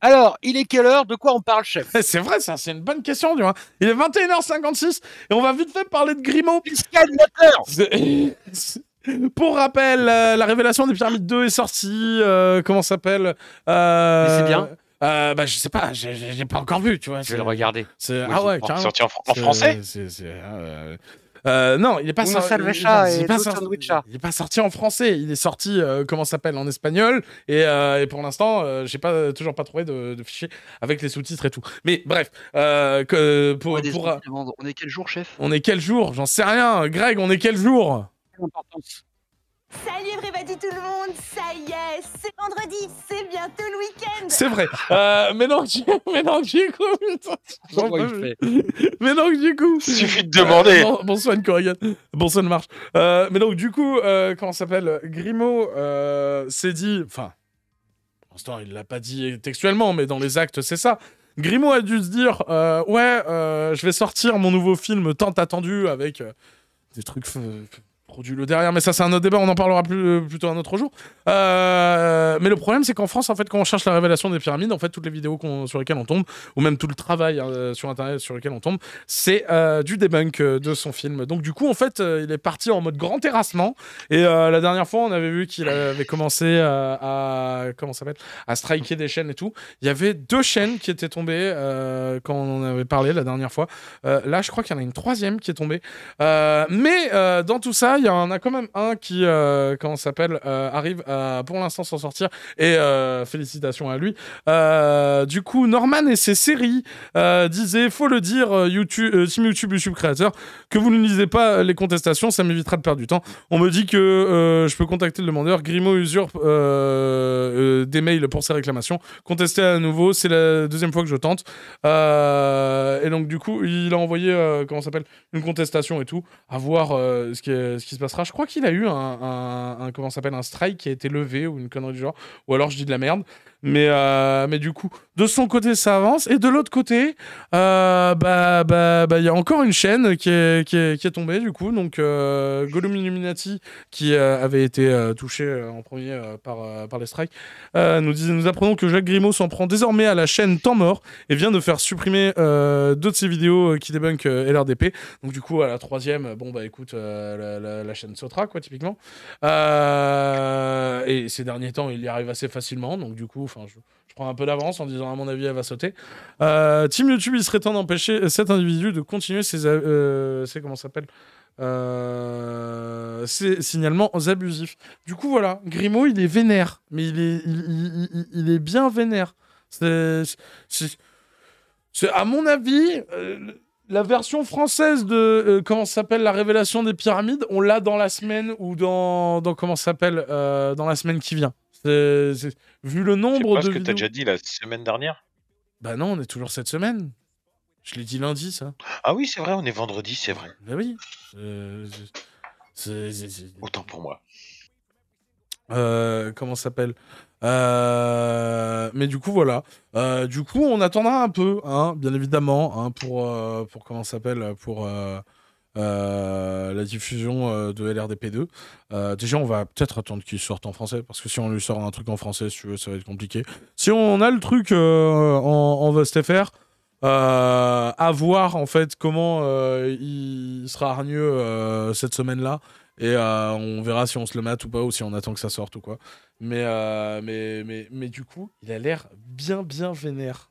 Alors, il est quelle heure De quoi on parle, chef C'est vrai, ça, c'est une bonne question, tu vois. Il est 21h56 et on va vite fait parler de Grimaud. Pour rappel, euh, la révélation des Pyramides 2 est sortie. Euh, comment comment s'appelle euh, C'est bien. bah, je sais pas, j'ai pas encore vu, tu vois. Je vais le regarder. ah ouais, Sorti en, en français euh, non, il n'est pas, est pas, sorti... pas, sorti en français. Il est sorti, euh, comment s'appelle, en espagnol. Et, euh, et pour l'instant, euh, j'ai pas toujours pas trouvé de, fichier avec les sous-titres et tout. Mais bref, que, pour, pour on est quel jour, chef On est quel jour J'en sais rien. Greg, on est quel jour Salut everybody tout le monde, ça y est, c'est vendredi, c'est bientôt le week-end. C'est vrai. Euh, mais non, du, mais non, du coup, mais non, du coup. Il suffit de demander. Euh, bonsoir une bonsoir une marche. Euh, mais donc du coup, comment s'appelle Grimaud s'est dit, enfin, pour l'instant il l'a pas dit textuellement, mais dans les actes c'est ça. Grimaud a dû se dire, ouais, je vais sortir mon nouveau film tant attendu avec des trucs du le derrière, mais ça c'est un autre débat, on en parlera plus, euh, plutôt un autre jour. Euh, mais le problème c'est qu'en France, en fait, quand on cherche la révélation des pyramides, en fait, toutes les vidéos sur lesquelles on tombe, ou même tout le travail hein, euh, sur Internet sur lequel on tombe, c'est du debunk de son film. Donc du coup, en fait, il est parti en mode grand terrassement. Et la dernière fois, on avait vu qu'il avait commencé à comment ça à striker des chaînes et tout. Il y avait deux chaînes qui étaient tombées quand on en avait parlé la dernière fois. là, je crois qu'il y en a une troisième qui est tombée. mais dans tout ça, il y en a quand même un qui, euh, comment s'appelle, euh, arrive à pour l'instant s'en sortir. Et euh, félicitations à lui. Euh, du coup, Norman et ses séries disaient, faut le dire, YouTube, Team YouTube, YouTube créateur, que vous ne lisez pas les contestations, ça m'évitera de perdre du temps. On me dit que je peux contacter le demandeur. Grimaud usure des mails pour ses réclamations. Contester à nouveau, c'est la deuxième fois que je tente. et donc, du coup, il a envoyé, comment s'appelle, une contestation et tout, à voir ce qui se ce passera. Je crois qu'il a eu un, un comment s'appelle un strike qui a été levé ou une connerie du genre. Ou alors je dis de la merde. Mais, euh, mais du coup, de son côté, ça avance. Et de l'autre côté, euh, bah, bah, bah, y a encore une chaîne qui est, qui est, qui est tombée, du coup. Donc, euh, Gollum Illuminati, qui euh, avait été touché en premier par, par les strikes, nous, nous apprenons que Jacques Grimaud s'en prend désormais à la chaîne Temps Mort et vient de faire supprimer d'autres de ses vidéos qui débunkent LRDP. Donc, du coup, à la troisième, bon, bah écoute, la, la, la, chaîne sautera, quoi, typiquement. et ces derniers temps, il y arrive assez facilement. Donc, du coup, Hein. je, prends un peu d'avance en disant, à mon avis, elle va sauter. Euh, team YouTube, il serait temps d'empêcher cet individu de continuer ses. Euh, comment s'appelle euh, ses signalements abusifs. Du coup, voilà, Grimaud, il est vénère. Mais il est, il, est bien vénère. C'est. À mon avis euh, la version française de euh, comment s'appelle la révélation des pyramides, on l'a dans la semaine ou dans, dans comment s'appelle dans la semaine qui vient. Vu le nombre pas de. ce que t'as déjà dit la semaine dernière Bah non, on est toujours cette semaine. Je l'ai dit lundi, ça. Ah oui, c'est vrai, on est vendredi, c'est vrai. Bah oui. Autant pour moi. Euh, comment s'appelle euh, Mais du coup, voilà. Euh, du coup, on attendra un peu, hein, bien évidemment, hein, pour, pour comment s'appelle Pour euh, la diffusion euh, de LRDP2. Euh, déjà, on va peut-être attendre qu'il sorte en français, parce que si on lui sort un truc en français, si tu veux, ça va être compliqué. Si on a le truc en, en à voir en fait comment il sera hargneux cette semaine-là. Et on verra si on se le mate ou pas, ou si on attend que ça sorte ou quoi. Mais, mais, mais, mais du coup, il a l'air bien, bien vénère.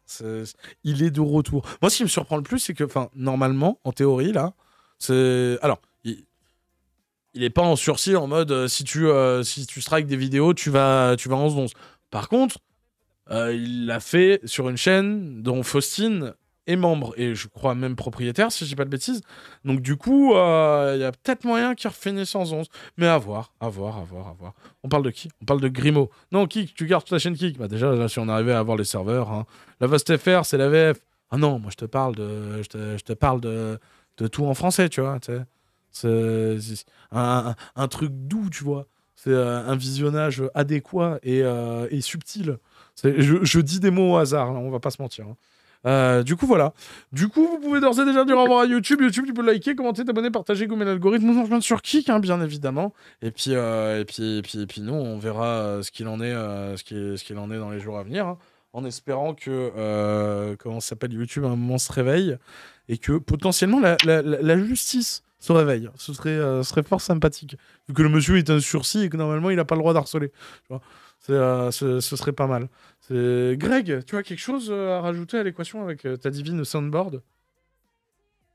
Il est de retour. Moi, ce qui me surprend le plus, c'est que, enfin, normalement, en théorie, là, c'est alors il n'est pas en sursis en mode euh, si tu euh, si tu strikes des vidéos, tu vas tu vas en 11. Par contre, euh, il l'a fait sur une chaîne dont Faustine est membre et je crois même propriétaire si je dis pas de bêtises. Donc du coup, il y a peut-être moyen qu'il refait en 11. Mais à voir, à voir, à voir, à voir. On parle de qui On parle de Grimaud. Non, Kik, tu gardes toute la chaîne Kik. Bah déjà là, si on arrivait à avoir les serveurs hein. La Vaste FR, c'est la VF. Ah non, moi je te parle de je te parle de de tout en français, tu vois. C'est un, truc doux, tu vois. C'est euh, un visionnage adéquat et, euh, subtil. Je, dis des mots au hasard, hein, on va pas se mentir. Hein. Euh, du coup, voilà. Du coup, vous pouvez d'ores et déjà dire au à YouTube. YouTube, tu peux liker, commenter, t'abonner, partager, gommer l'algorithme, nous vient sur Kik, hein, bien évidemment. Et puis, et puis, puis, nous, on verra ce qu'il en est, ce en est dans les jours à venir, en espérant que, comment s'appelle YouTube, un moment se réveille et que potentiellement la, justice se réveille. Ce serait, euh, serait fort sympathique. Vu que le monsieur est un sursis et que normalement il n'a pas le droit d'harceler. Euh, ce, serait pas mal. Greg, tu as quelque chose euh, à rajouter à l'équation avec ta divine soundboard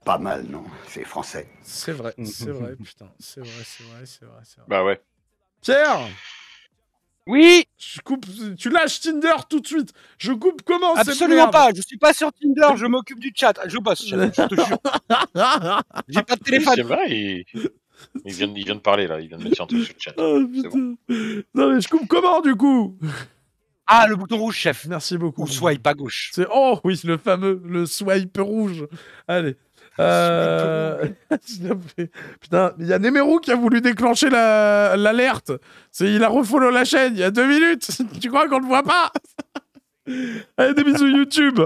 Pas mal, non. C'est français. C'est vrai, c'est vrai, putain. C'est vrai, c'est vrai, c'est vrai, vrai. Bah ouais. Pierre oui Je coupe, tu lâches Tinder tout de suite. Je coupe comment Absolument pas, je suis pas sur Tinder, je m'occupe du chat. Je bosse, je, te jure. J'ai pas de téléphone. il... vient, il... de parler là, il vient de mettre sur le chat. Oh, non mais je coupe comment du coup Ah, le bouton rouge, chef. Merci beaucoup. Ou swipe à gauche. C'est oh oui, le fameux, le swipe rouge. Allez. Euh, Putain, il y a Nemero qui a voulu déclencher l'alerte. C'est Il a refoulé la chaîne il y a deux minutes. tu crois qu'on ne voit pas Allez, des bisous YouTube